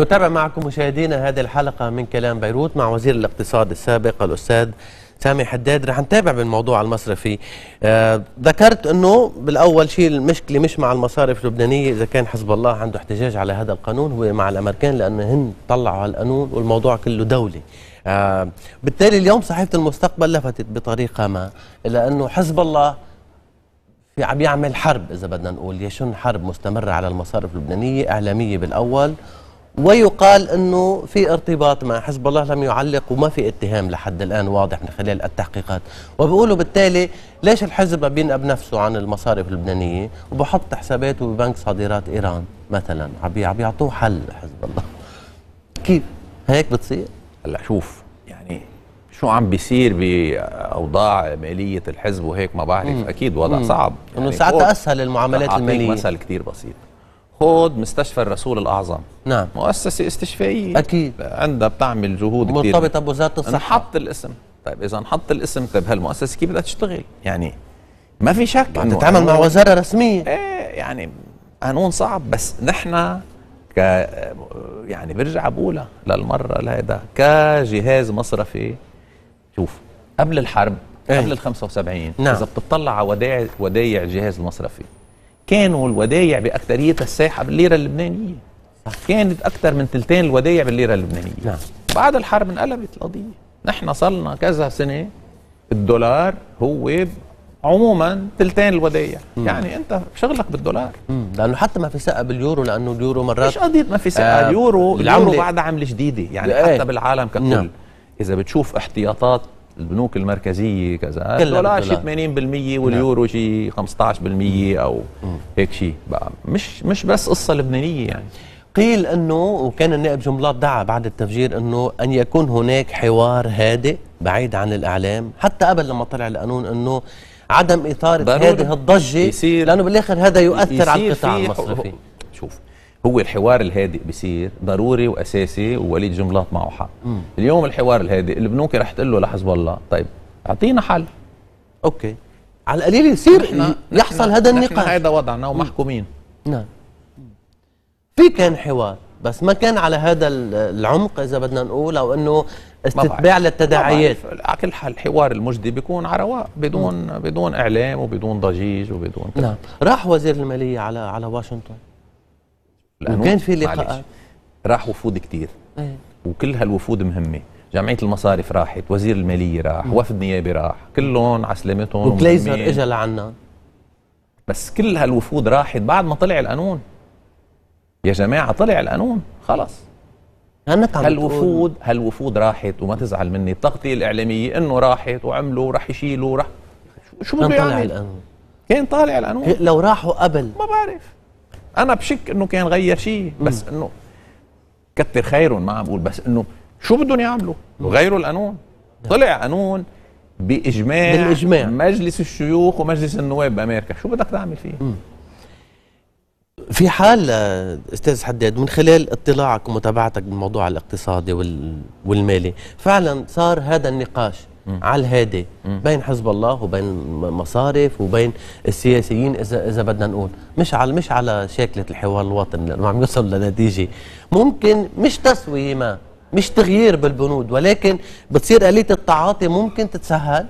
نتابع معكم مشاهدينا هذه الحلقة من كلام بيروت مع وزير الاقتصاد السابق الأستاذ سامي حداد رح نتابع بالموضوع المصرفي آه ذكرت أنه بالأول شيء المشكلة مش مع المصارف اللبنانية إذا كان حزب الله عنده احتجاج على هذا القانون هو مع الأمريكان لأنه هن طلعوا القانون والموضوع كله دولي آه بالتالي اليوم صحيفة المستقبل لفتت بطريقة ما إلى أنه حزب الله في عم يعمل حرب إذا بدنا نقول يشن حرب مستمرة على المصارف اللبنانية إعلامية بالأول ويقال انه في ارتباط مع حزب الله لم يعلق وما في اتهام لحد الان واضح من خلال التحقيقات وبقولوا بالتالي ليش الحزب ما بينقب نفسه عن المصارف اللبنانيه وبحط حساباته ببنك صادرات ايران مثلا عم بيعطوه حل حزب الله كيف هيك بتصير هلا شوف يعني شو عم بيصير باوضاع ماليه الحزب وهيك ما بعرف اكيد وضع صعب يعني انه ساعتها اسهل المعاملات الماليه مثل كثير بسيط خود مستشفى الرسول الأعظم نعم مؤسسة استشفائية أكيد عندها بتعمل جهود كثير مرتبطة بوزارة الصحة نحط الاسم طيب إذا نحط الاسم طيب هالمؤسسة كيف بدها تشتغل يعني ما في شك انه تتعامل مع وزارة رسمية ايه يعني قانون صعب بس نحن ك يعني برجع بقولها للمرة لهيدا كجهاز مصرفي شوف قبل الحرب إيه. قبل ال 75 نعم. اذا بتطلع على ودايع ودايع الجهاز المصرفي كانوا الودايع بأكثرية الساحة بالليرة اللبنانية كانت أكثر من ثلثين الودايع بالليرة اللبنانية نعم. بعد الحرب انقلبت القضية نحن صلنا كذا سنة الدولار هو عموما ثلثين الودايع يعني انت شغلك بالدولار مم. لانه حتى ما في ثقه باليورو لانه اليورو مرات مش قضيه ما في ثقه آه اليورو اليورو بعد عمله جديده يعني إيه. حتى بالعالم ككل نعم. اذا بتشوف احتياطات البنوك المركزيه كذا الدولار نعم. شي 80% واليورو شي 15% او هيك شيء بقى مش مش بس قصه لبنانيه يعني قيل انه وكان النائب جملات دعا بعد التفجير انه ان يكون هناك حوار هادئ بعيد عن الاعلام حتى قبل لما طلع القانون انه عدم اثاره هذه الضجه لانه بالاخر هذا يؤثر على القطاع المصرفي شوف هو الحوار الهادئ بيصير ضروري واساسي ووليد جملات معه حق مم. اليوم الحوار الهادئ البنوك رح تقول له لحزب الله طيب اعطينا حل اوكي على القليل يصير نحن يحصل نحن هذا النقاش هذا وضعنا ومحكومين نعم في كان حوار بس ما كان على هذا العمق اذا بدنا نقول او انه استتباع للتداعيات على كل حال الحوار المجدي بيكون على رواق بدون مم. بدون اعلام وبدون ضجيج وبدون نعم راح وزير الماليه على على واشنطن لانه وكان في لقاءات راح وفود كتير أيه. وكل هالوفود مهمه جمعيه المصارف راحت وزير الماليه راح مم. وفد نيابي راح كلهم على سلامتهم وكليزر اجى لعنا بس كل هالوفود راحت بعد ما طلع القانون يا جماعه طلع القانون خلص هالوفود هالوفود راحت وما تزعل مني التغطيه الاعلاميه انه راحت وعملوا وراح يشيلوا راح شو بده يعمل القانون كان طالع القانون لو راحوا قبل ما بعرف انا بشك انه كان غير شيء بس انه كتر خيرهم ما عم بقول بس انه شو بدهم يعملوا غيروا القانون نعم. طلع قانون باجماع بالاجماع مجلس الشيوخ ومجلس النواب بامريكا شو بدك تعمل فيه مم. في حال آه، استاذ حداد من خلال اطلاعك ومتابعتك بالموضوع الاقتصادي والمالي فعلا صار هذا النقاش على الهادي بين حزب الله وبين المصارف وبين السياسيين اذا اذا بدنا نقول مش على مش على شكله الحوار الوطني لانه عم يوصل لنتيجه ممكن مش تسويه ما مش تغيير بالبنود ولكن بتصير آلية التعاطي ممكن تتسهل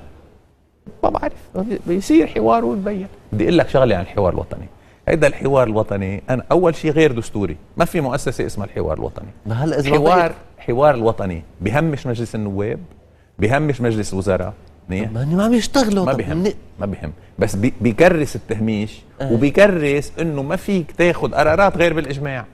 ما بعرف بيصير حوار ويبين بدي اقول لك شغله عن الحوار الوطني هيدا الحوار الوطني انا اول شيء غير دستوري ما في مؤسسه اسمها الحوار الوطني ما هلا اذا حوار حوار الوطني بهمش مجلس النواب بهمش مجلس الوزراء منيح ما ما بيشتغلوا ما بهم من... ما بهم بس بي... بيكرس التهميش آه. وبيكرس انه ما فيك تاخذ قرارات غير بالاجماع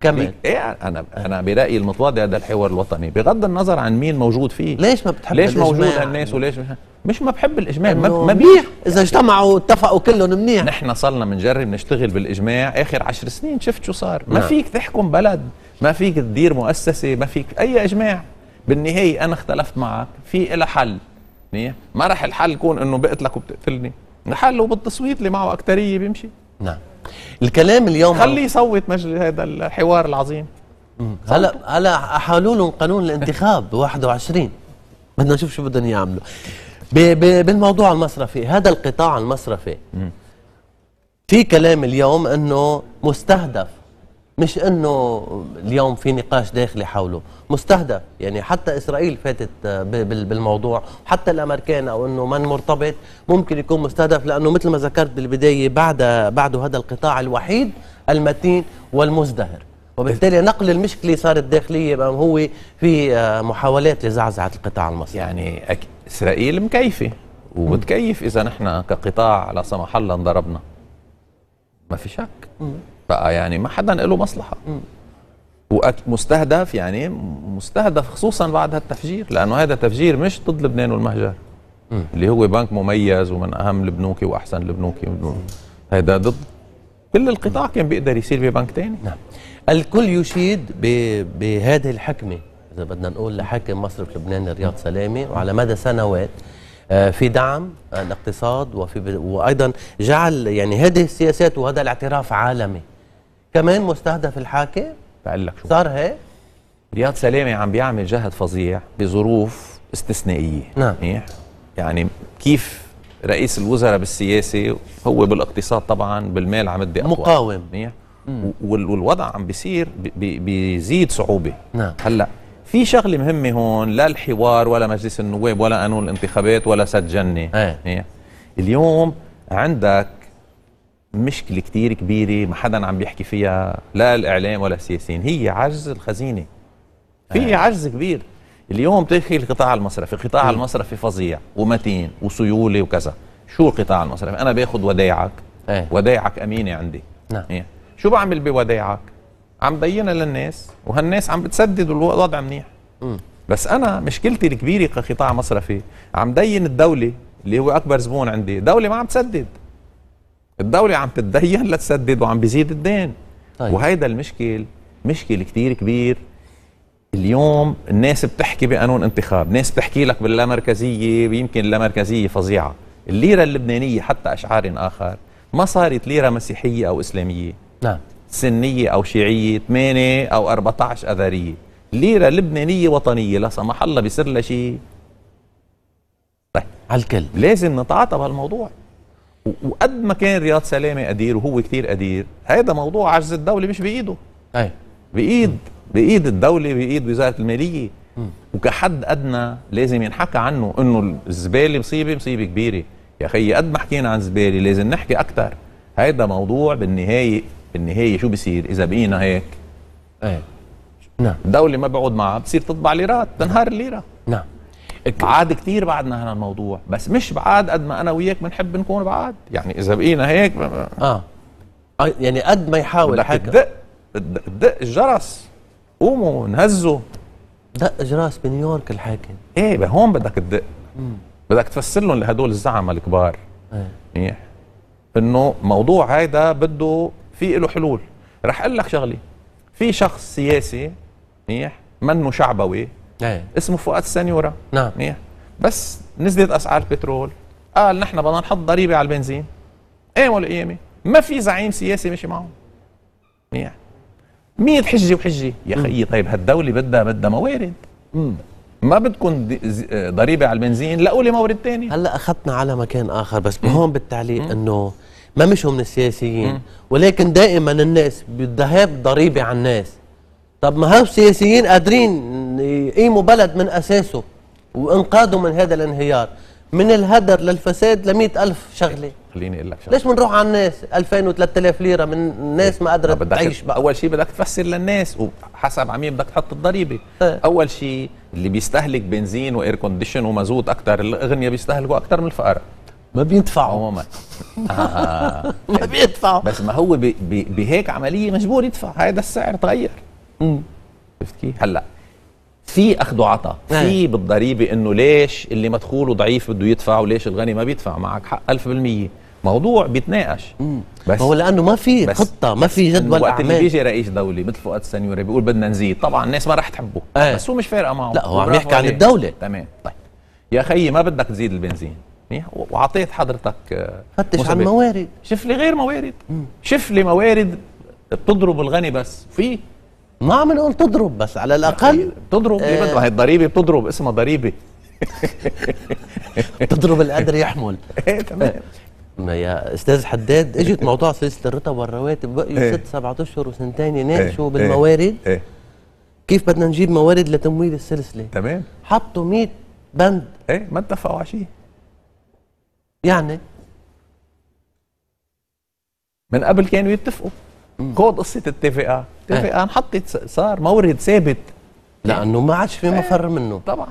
كمان ايه انا آه. انا برايي المتواضع هذا الحوار الوطني بغض النظر عن مين موجود فيه ليش ما بتحب ليش الإجماع؟ موجود هالناس وليش مش, مش ما بحب الاجماع ما, ما منيح اذا اجتمعوا اتفقوا كلهم منيح نحن صرنا بنجرب نشتغل بالاجماع اخر عشر سنين شفت شو صار ما نعم. فيك تحكم بلد ما فيك تدير مؤسسه ما فيك اي اجماع بالنهايه انا اختلفت معك في إلى حل نيه؟ ما رح الحل يكون انه بقتلك وبتقتلني نحله بالتصويت اللي معه اكتريه بيمشي نعم الكلام اليوم خليه يصوت مجلس هذا الحوار العظيم هلا هلا حالوا لهم قانون الانتخاب 21 بدنا نشوف شو بدهم يعملوا بالموضوع المصرفي هذا القطاع المصرفي في كلام اليوم انه مستهدف مش انه اليوم في نقاش داخلي حوله مستهدف يعني حتى اسرائيل فاتت آه، بالموضوع حتى الامريكان او انه من مرتبط ممكن يكون مستهدف لانه مثل ما ذكرت بالبدايه بعد بعده هذا القطاع الوحيد المتين والمزدهر وبالتالي نقل المشكله صارت داخليه بقى هو في آه، محاولات لزعزعه القطاع المصري يعني أك... اسرائيل مكيفه وبتكيف اذا نحن كقطاع لا سمح الله انضربنا ما في شك بقى يعني ما حدا له مصلحه ومستهدف يعني مستهدف خصوصا بعد هالتفجير لانه هذا تفجير مش ضد لبنان والمهجر م. اللي هو بنك مميز ومن اهم البنوك واحسن البنوك هذا ضد كل القطاع كان بيقدر يصير ببنك ثاني نعم الكل يشيد بهذه الحكمه اذا بدنا نقول لحاكم مصرف لبنان رياض سلامه وعلى مدى سنوات آه، في دعم آه، الاقتصاد وفي وايضا جعل يعني هذه السياسات وهذا الاعتراف عالمي كمان مستهدف الحاكي بقول لك شو صار هيك رياض سلامه عم بيعمل جهد فظيع بظروف استثنائيه نعم يعني كيف رئيس الوزراء بالسياسه هو بالاقتصاد طبعا بالمال عم بدي مقاوم منيح والوضع عم بيصير بيزيد صعوبه نعم هلا في شغله مهمه هون لا الحوار ولا مجلس النواب ولا قانون الانتخابات ولا سد جنه إيه. اليوم عندك مشكله كثير كبيره ما حدا عم بيحكي فيها لا الاعلام ولا السياسيين هي عجز الخزينه في آه. عجز كبير اليوم تدخل القطاع المصرفي قطاع المصرفي فظيع ومتين وسيوله وكذا شو القطاع المصرفي انا باخذ ودايعك آه. ودايعك امينه عندي نعم آه. شو بعمل بودايعك عم بينها للناس وهالناس عم بتسدد والوضع منيح م. بس انا مشكلتي الكبيره كقطاع مصرفي عم دين الدوله اللي هو اكبر زبون عندي الدوله ما عم تسدد الدوله عم تتدين لتسدد وعم بيزيد الدين طيب. وهيدا المشكل مشكل كتير كبير اليوم الناس بتحكي بقانون انتخاب ناس بتحكي لك باللامركزية يمكن اللامركزية فظيعة الليرة اللبنانية حتى أشعار آخر ما صارت ليرة مسيحية أو إسلامية نعم سنية أو شيعية 8 أو 14 أذارية ليرة لبنانية وطنية لا سمح الله بيصير لها شيء طيب على الكل لازم نتعاطى بهالموضوع وقد ما كان رياض سلامه قدير وهو كثير قدير هذا موضوع عجز الدوله مش بايده اي بايد بايد الدوله بايد وزاره الماليه وكحد ادنى لازم ينحكى عنه انه الزباله مصيبه مصيبه كبيره يا اخي قد ما حكينا عن زباله لازم نحكي اكثر هذا موضوع بالنهايه بالنهايه شو بصير اذا بقينا هيك ايه نعم الدوله ما بعود معها بصير تطبع ليرات تنهار الليره نعم بعاد كتير بعدنا عن الموضوع بس مش بعاد قد ما انا وياك بنحب نكون بعاد يعني اذا بقينا هيك آه. اه يعني قد ما يحاول حكى بدك تدق تدق الجرس قوموا نهزوا دق جرس بنيويورك الحاكم ايه بهون بدك تدق بدك تفسر لهم لهدول الزعمه الكبار ايه منيح انه موضوع هيدا بده في له حلول رح اقول لك شغله في شخص سياسي منيح منه شعبوي أيه. اسمه فؤاد السنيوره نعم منيح إيه. بس نزلت اسعار البترول قال نحن بدنا نحط ضريبه على البنزين قاموا إيه القيامه ما في زعيم سياسي مشي معهم إيه. منيح 100 حجه وحجه يا خيي طيب هالدوله بدها بدها موارد مم. ما بدكم ضريبه على البنزين لا لي مورد ثاني هلا اخذتنا على مكان اخر بس هون بالتعليق انه ما مشوا من السياسيين ولكن دائما الناس بدها ضريبه على الناس طب ما هو السياسيين قادرين يقيموا بلد من أساسه وإنقاذه من هذا الانهيار من الهدر للفساد ل ألف شغلة خليني اقول لك شغله ليش بنروح على الناس 2000 و3000 ليره من الناس ما قادره تعيش بقى اول شيء بدك تفسر للناس وحسب عمين بدك تحط الضريبه اه. اول شيء اللي بيستهلك بنزين واير كونديشن ومازوت اكثر الاغنياء بيستهلكوا اكثر من الفقراء ما بيدفعوا عموما آه. ما بيدفعوا بس ما هو بهيك عمليه مجبور يدفع هذا السعر تغير عرفت كيف؟ هلا في اخذ وعطاء في بالضريبه انه ليش اللي مدخوله ضعيف بده يدفع وليش الغني ما بيدفع معك حق 1000% موضوع بيتناقش بس هو لانه ما في خطه ما في جدول وقت اللي بيجي رئيس دولي مثل فؤاد السنيوري بيقول بدنا نزيد طبعا الناس ما رح تحبه ايه. بس هو مش فارقه معه لا هو عم يحكي عن الدوله تمام طيب يا خيي ما بدك تزيد البنزين منيح وعطيت حضرتك آه، فتش عن موارد شوف لي غير موارد شوف لي موارد بتضرب الغني بس في ما عم نقول تضرب بس على الاقل أيوة، تضرب ليه آه، بدو هي الضريبه بتضرب اسمها ضريبه تضرب القدر يحمل ايه تمام ما يا استاذ حداد إيه. اجت موضوع سلسله الرتب والرواتب بقيوا إيه. ست سبعة اشهر وسنتين يناقشوا إيه، بالموارد كيف بدنا نجيب موارد لتمويل السلسله تمام حطوا 100 بند ايه ما اتفقوا على شيء يعني من قبل كانوا يتفقوا خد قصه الاتفاقات تفرق إيه. انا حطيت صار مورد ثابت لانه إيه. ما عادش في إيه. مفر منه طبعا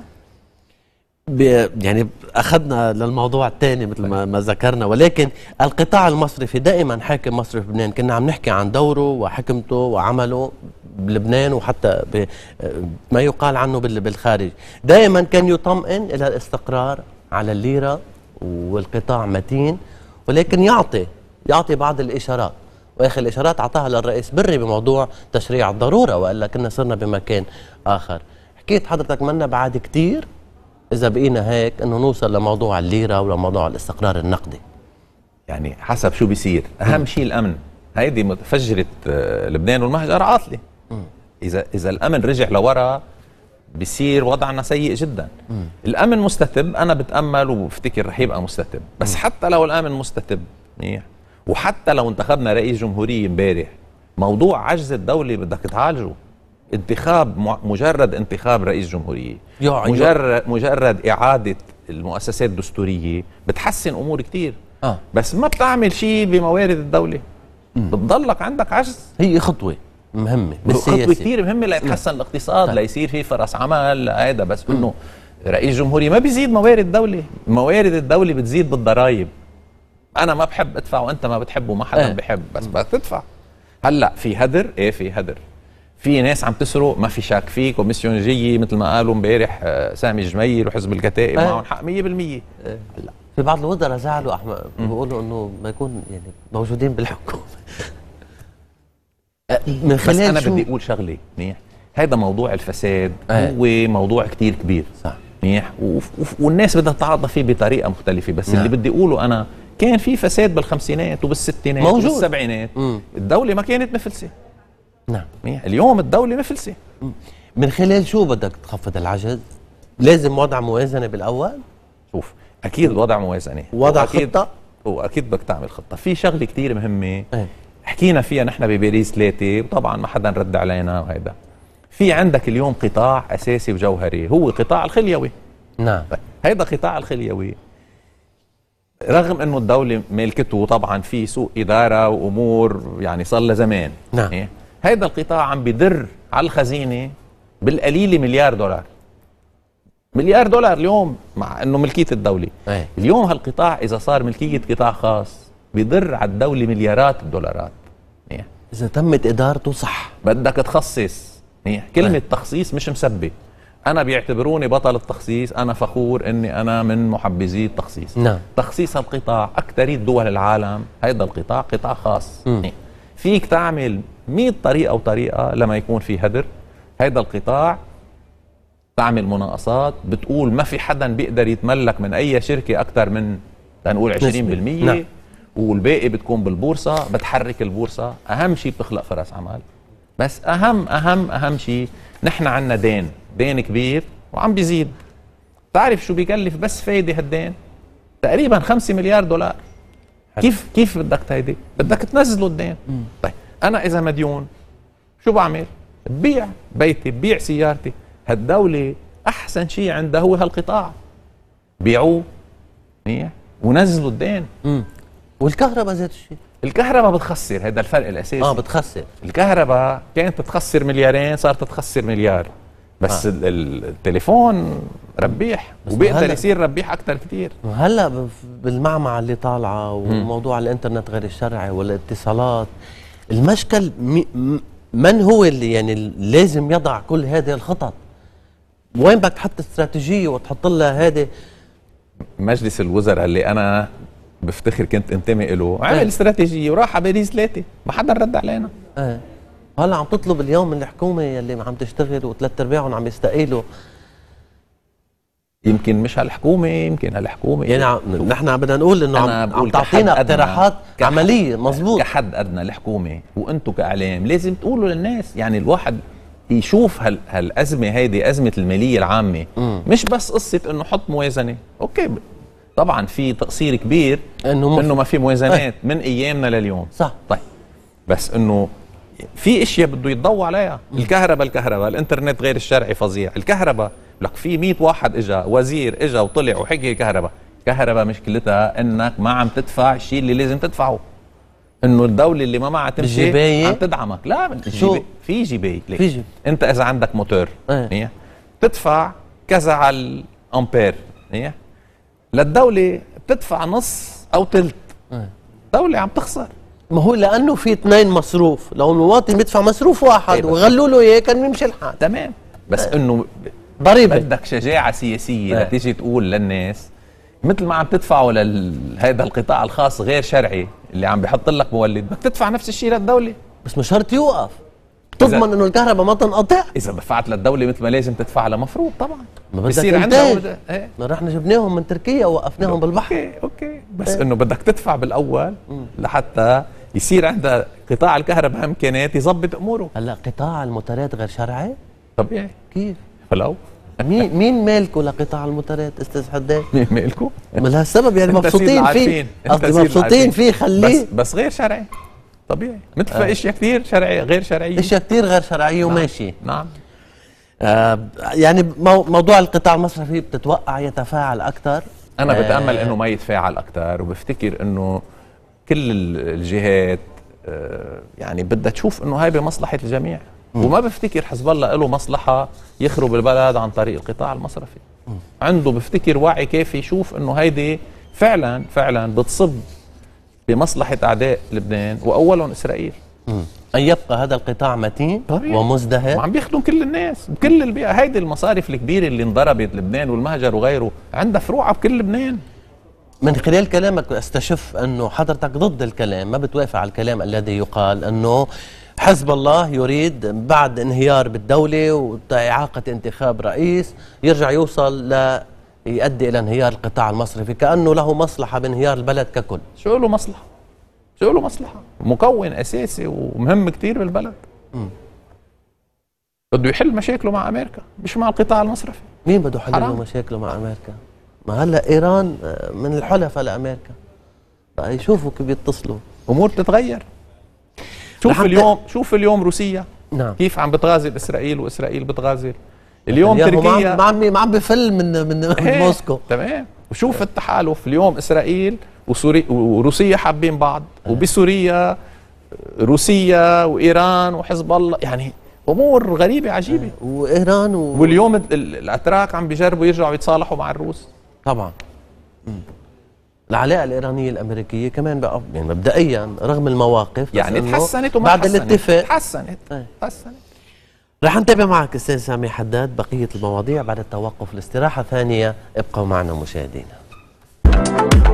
يعني اخذنا للموضوع الثاني مثل ما, ما ذكرنا ولكن القطاع المصرفي دائما حاكم مصرف لبنان كنا عم نحكي عن دوره وحكمته وعمله بلبنان وحتى ما يقال عنه بالخارج دائما كان يطمئن الى الاستقرار على الليره والقطاع متين ولكن يعطي يعطي بعض الاشارات واخر الاشارات اعطاها للرئيس بري بموضوع تشريع الضروره والا كنا صرنا بمكان اخر حكيت حضرتك منا بعد كتير اذا بقينا هيك انه نوصل لموضوع الليره ولموضوع الاستقرار النقدي يعني حسب شو بيصير اهم شيء الامن هيدي فجرت آه، لبنان والمهجر عاطله اذا اذا الامن رجع لورا بصير وضعنا سيء جدا م. الامن مستتب انا بتامل وبفتكر رح يبقى مستتب بس م. حتى لو الامن مستتب منيح وحتى لو انتخبنا رئيس جمهوري امبارح موضوع عجز الدولة بدك تعالجه انتخاب مجرد انتخاب رئيس جمهورية مجرد مجرد إعادة المؤسسات الدستورية بتحسن أمور كتير آه. بس ما بتعمل شيء بموارد الدولة مم. بتضلك عندك عجز هي خطوة مهمة بس خطوة كثير مهمة ليتحسن الاقتصاد طيب. ليصير في فرص عمل هذا بس انه رئيس جمهورية ما بيزيد موارد الدولة موارد الدولة بتزيد بالضرائب انا ما بحب ادفع وانت ما بتحب وما حدا إيه. بحب بس بدك تدفع هلا في هدر ايه في هدر في ناس عم تسرق ما في شك في كوميسيون جي مثل ما قالوا امبارح آه، سامي الجميل وحزب الكتائب إيه. معهم حق 100% هلا إيه. في بعض الوزراء زعلوا احمد بيقولوا انه ما يكون يعني موجودين بالحكومه من خلال بس انا بدي اقول شغله منيح هذا موضوع الفساد أه. هو موضوع كثير كبير صح منيح والناس بدها تتعاطى فيه بطريقه مختلفه بس نعم. اللي بدي اقوله انا كان في فساد بالخمسينات وبالستينات موجود. وبالسبعينات مم. الدولة ما كانت مفلسة نعم منيح اليوم الدولة مفلسة مم. من خلال شو بدك تخفض العجز؟ لازم وضع موازنة بالأول؟ شوف أكيد وضع موازنة وضع وأكيد خطة؟ وأكيد بدك تعمل خطة في شغلة كتير مهمة ايه؟ حكينا فيها نحن بباريس ثلاثة وطبعا ما حدا رد علينا وهيدا في عندك اليوم قطاع أساسي وجوهري هو قطاع الخليوي نعم هيدا قطاع الخليوي رغم انه الدوله ملكته طبعا في سوء اداره وامور يعني صار لها زمان نعم إيه؟ هذا القطاع عم بدر على الخزينه بالقليله مليار دولار مليار دولار اليوم مع انه ملكيه الدوله أيه. اليوم هالقطاع اذا صار ملكيه قطاع خاص بضر على الدوله مليارات الدولارات إيه؟ اذا تمت ادارته صح بدك تخصص إيه؟ كلمه أيه. تخصيص مش مسبه انا بيعتبروني بطل التخصيص انا فخور اني انا من محبزي التخصيص نعم. تخصيص القطاع اكثريه دول العالم هذا القطاع قطاع خاص يعني فيك تعمل 100 طريقه وطريقه لما يكون في هدر هذا القطاع تعمل مناقصات بتقول ما في حدا بيقدر يتملك من اي شركه اكثر من لنقول 20% نعم. والباقي بتكون بالبورصه بتحرك البورصه اهم شيء بتخلق فرص عمل بس اهم اهم اهم شيء نحن عنا دين دين كبير وعم بيزيد تعرف شو بيكلف بس فايدة هالدين تقريبا 5 مليار دولار حل. كيف كيف بدك تهيدي بدك تنزله الدين مم. طيب أنا إذا مديون شو بعمل ببيع بيتي ببيع سيارتي هالدولة أحسن شيء عندها هو هالقطاع بيعوه منيح ونزلوا الدين مم. والكهرباء ذات الشيء الكهرباء بتخسر هذا الفرق الاساسي اه بتخسر الكهرباء كانت بتخسر مليارين صارت تخسر مليار بس آه. التليفون ربيح وبيقدر يصير ربيح اكثر كثير هلا بالمعمعه اللي طالعه وموضوع الانترنت غير الشرعي والاتصالات المشكل من هو اللي يعني لازم يضع كل هذه الخطط وين بدك تحط استراتيجيه وتحط لها هذه مجلس الوزراء اللي انا بفتخر كنت انتمي له طيب. عمل استراتيجيه وراح على باريس ثلاثه ما حدا رد علينا ايه هلا عم تطلب اليوم من الحكومه يلي عم تشتغل وثلاث ارباعهم عم يستقيلوا يمكن مش هالحكومه يمكن هالحكومه يعني عم نحن بدنا نقول انه عم, عم تعطينا اقتراحات عمليه مزبوط كحد ادنى الحكومه وانتم كاعلام لازم تقولوا للناس يعني الواحد يشوف هال هالازمه هيدي ازمه الماليه العامه م. مش بس قصه انه حط موازنه اوكي طبعا في تقصير كبير انه انه ما في موازنات أي. من ايامنا لليوم صح طيب بس انه في اشياء بده يتضوا عليها الكهرباء الكهرباء الانترنت غير الشرعي فظيع الكهرباء لك في 100 واحد اجا وزير اجا وطلع وحكي الكهرباء الكهرباء مشكلتها انك ما عم تدفع الشيء اللي لازم تدفعه انه الدوله اللي ما معها تمشي عم تدعمك لا شو في جبايه ليك في جب. انت اذا عندك موتور ايه. تدفع كذا على الامبير ايه. للدوله بتدفع نص او ثلث الدوله آه. عم تخسر ما هو لانه في اثنين مصروف لو المواطن بيدفع مصروف واحد ايه وغلوا له اياه كان بيمشي الحال تمام بس أه. انه ضريبه بدك شجاعه سياسيه أه. لتيجي تقول للناس مثل ما عم تدفعوا لهذا القطاع الخاص غير شرعي اللي عم بحط لك مولد بدك تدفع نفس الشيء للدوله بس مش شرط يوقف تضمن انه الكهرباء ما تنقطع اذا دفعت للدوله مثل ما لازم تدفع لها مفروض طبعا ما بصير عندنا ايه؟ ما رحنا جبناهم من تركيا ووقفناهم بالبحر اوكي اوكي بس ايه؟ انه بدك تدفع بالاول لحتى يصير عندها قطاع الكهرباء امكانيات يظبط اموره هلا قطاع الموتورات غير شرعي طبيعي كيف ولو مين مين مالكه لقطاع الموتورات استاذ حداد؟ مين مالكه؟ ما لهالسبب يعني مبسوطين فيه قصدي مبسوطين فيه خليه بس, بس غير شرعي طبيعي مثل آه. اشياء كثير شرعي غير شرعيه اشياء كثير غير شرعيه نعم. وماشي نعم آه يعني موضوع القطاع المصرفي بتتوقع يتفاعل اكثر انا آه بتامل انه ما يتفاعل اكثر وبفتكر انه كل الجهات آه، يعني بدها تشوف انه هاي بمصلحه الجميع م. وما بفتكر حزب الله له مصلحه يخرب البلد عن طريق القطاع المصرفي م. عنده بفتكر وعي كافي يشوف انه هيدي فعلا فعلا بتصب بمصلحة أعداء لبنان وأولهم إسرائيل أن يبقى هذا القطاع متين طريق. ومزدهر وعم بيخدم كل الناس بكل البيئة هيدي المصارف الكبيرة اللي انضربت لبنان والمهجر وغيره عندها فروعها بكل لبنان من خلال كلامك استشف أنه حضرتك ضد الكلام ما بتوافق على الكلام الذي يقال أنه حزب الله يريد بعد انهيار بالدولة وإعاقة انتخاب رئيس يرجع يوصل ل يؤدي الى انهيار القطاع المصرفي كانه له مصلحه بانهيار البلد ككل شو له مصلحه شو له مصلحه مكون اساسي ومهم كثير بالبلد بده يحل مشاكله مع امريكا مش مع القطاع المصرفي مين بده يحل له مشاكله مع امريكا ما هلا ايران آه، من الحلفاء لامريكا يشوفوا كيف بيتصلوا امور بتتغير شوف اليوم شوف اليوم روسيا نعم. كيف عم بتغازل اسرائيل واسرائيل بتغازل اليوم تركيا ما عم ما عم بفل من من, من إيه، موسكو تمام وشوف إيه. التحالف اليوم اسرائيل وسوري وروسيا حابين بعض إيه. وبسوريا روسيا وايران وحزب الله يعني امور غريبه عجيبه وايران و... واليوم الاتراك عم بيجربوا يرجعوا يتصالحوا مع الروس طبعا العلاقه الايرانيه الامريكيه كمان بقى يعني مبدئيا رغم المواقف يعني تحسنت وما بعد الاتفاق تحسنت تحسنت رح نتابع معك استاذ سامي حداد بقيه المواضيع بعد التوقف لاستراحه ثانيه ابقوا معنا مشاهدينا